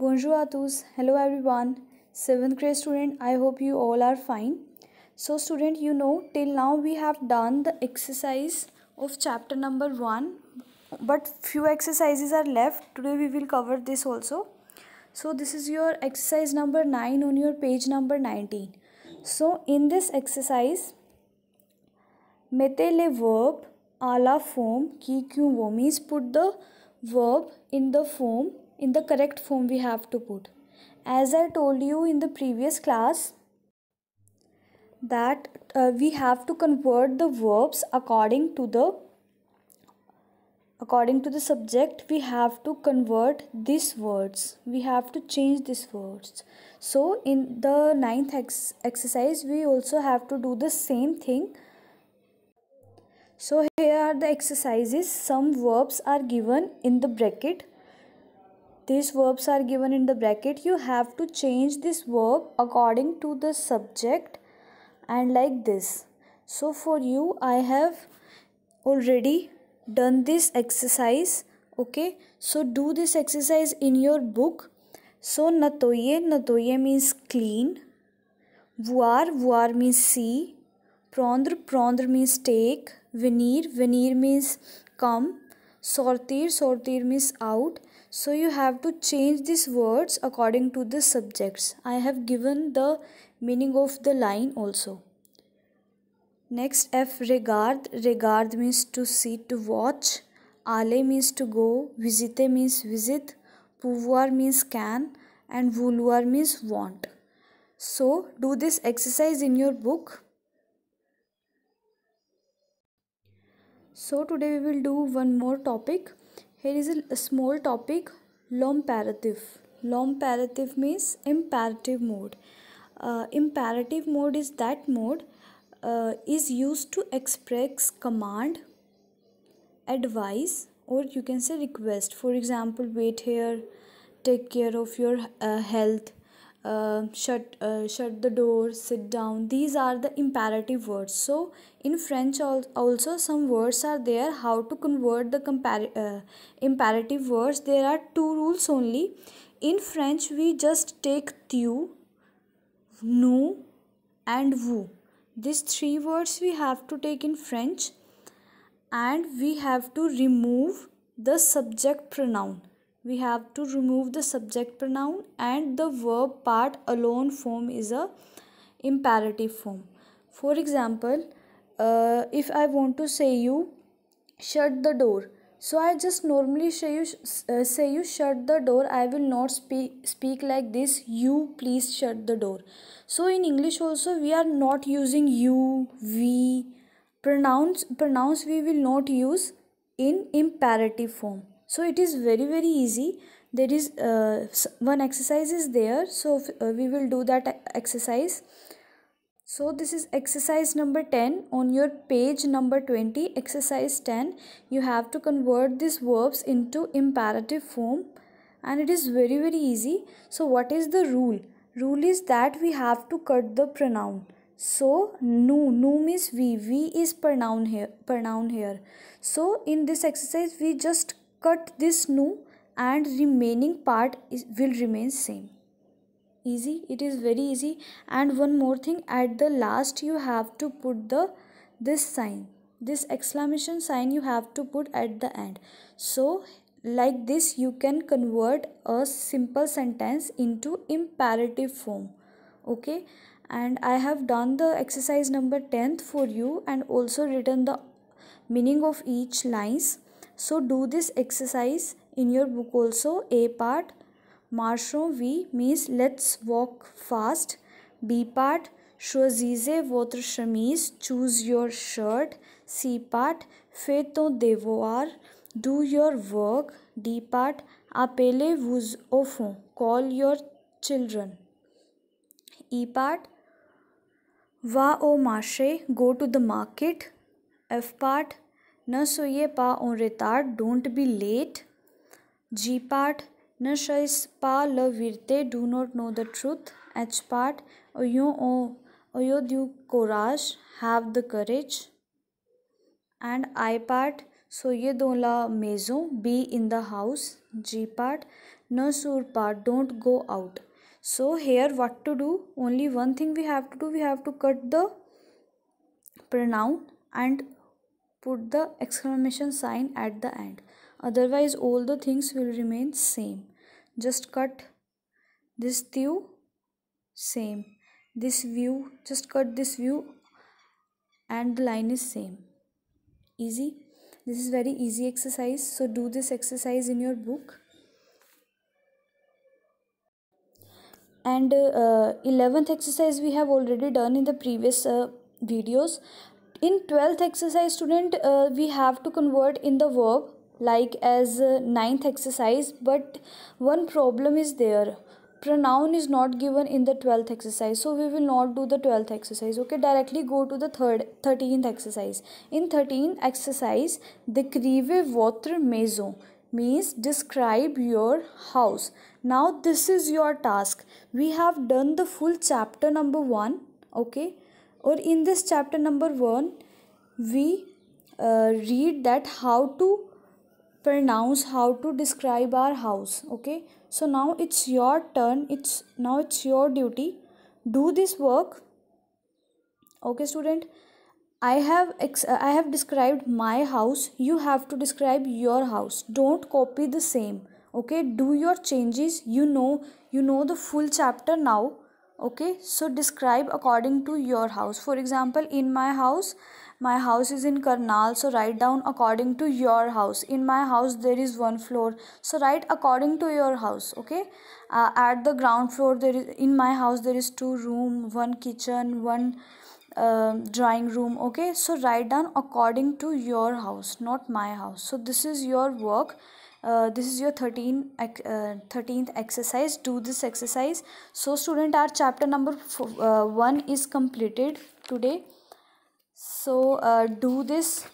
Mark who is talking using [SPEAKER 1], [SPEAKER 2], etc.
[SPEAKER 1] Bonjour à tous. Hello everyone. 7th grade student, I hope you all are fine. So student, you know till now we have done the exercise of chapter number 1 but few exercises are left. Today we will cover this also. So this is your exercise number 9 on your page number 19. So in this exercise, mettez verb, verbes à la forme qui, qui, Put the verb in the form in the correct form we have to put as i told you in the previous class that uh, we have to convert the verbs according to the according to the subject we have to convert these words we have to change these words so in the ninth ex exercise we also have to do the same thing so here are the exercises some verbs are given in the bracket these verbs are given in the bracket you have to change this verb according to the subject and like this so for you i have already done this exercise okay so do this exercise in your book so natoye natoye means clean vuar vuar means see prendre prendre means take Venir venir means come sortir sortir means out so you have to change these words according to the subjects i have given the meaning of the line also next f regard regard means to see to watch ale means to go visite means visit pouvoir means can and vouloir means want so do this exercise in your book so today we will do one more topic here is a, a small topic lomparative lomparative means imperative mode uh, imperative mode is that mode uh, is used to express command advice or you can say request for example wait here take care of your uh, health uh, shut uh, shut the door sit down these are the imperative words so in french al also some words are there how to convert the compar uh, imperative words there are two rules only in french we just take tu nous and vous these three words we have to take in french and we have to remove the subject pronoun we have to remove the subject pronoun and the verb part alone form is a imperative form for example uh, if i want to say you shut the door so i just normally say you uh, say you shut the door i will not speak speak like this you please shut the door so in english also we are not using you we pronouns pronouns we will not use in imperative form so it is very very easy there is uh, one exercise is there so uh, we will do that exercise so this is exercise number 10 on your page number 20 exercise 10 you have to convert these verbs into imperative form and it is very very easy so what is the rule rule is that we have to cut the pronoun so nu nu means we we is pronoun here pronoun here so in this exercise we just cut this new and remaining part is, will remain same easy it is very easy and one more thing at the last you have to put the this sign this exclamation sign you have to put at the end so like this you can convert a simple sentence into imperative form okay and i have done the exercise number 10th for you and also written the meaning of each lines so do this exercise in your book also A part मार्शो we means let's walk fast B part शोजीजे वोत्र शमीज choose your shirt C part फे तो देवो or do your work D part आ आपेले वूज हो call your children E part वा ओ माशे go to the market F part न सोइए पा ओन रेतार don't be late G part न शईस पा ल वीरते do not know the truth H part अयो ओ अयो दू कोराज have the courage and I part सोइए दोला मेजो be in the house G part न सूर पा don't go out so here what to do only one thing we have to do we have to cut the pronoun and put the exclamation sign at the end otherwise all the things will remain same just cut this view same this view just cut this view and the line is same easy this is very easy exercise so do this exercise in your book and uh, 11th exercise we have already done in the previous uh, videos in 12th exercise student uh, we have to convert in the verb like as uh, ninth exercise but one problem is there pronoun is not given in the 12th exercise so we will not do the 12th exercise okay directly go to the third 13th exercise in 13th exercise décrivez votre maison means describe your house now this is your task we have done the full chapter number 1 okay or in this chapter number 1 we uh, read that how to pronounce how to describe our house okay so now it's your turn it's now it's your duty do this work okay student i have ex i have described my house you have to describe your house don't copy the same okay do your changes you know you know the full chapter now okay so describe according to your house for example in my house my house is in karnal so write down according to your house in my house there is one floor so write according to your house okay uh, at the ground floor there is in my house there is two room one kitchen one uh, drawing room okay so write down according to your house not my house so this is your work uh, this is your 13 uh, 13th exercise do this exercise so student our chapter number four, uh, 1 is completed today so uh, do this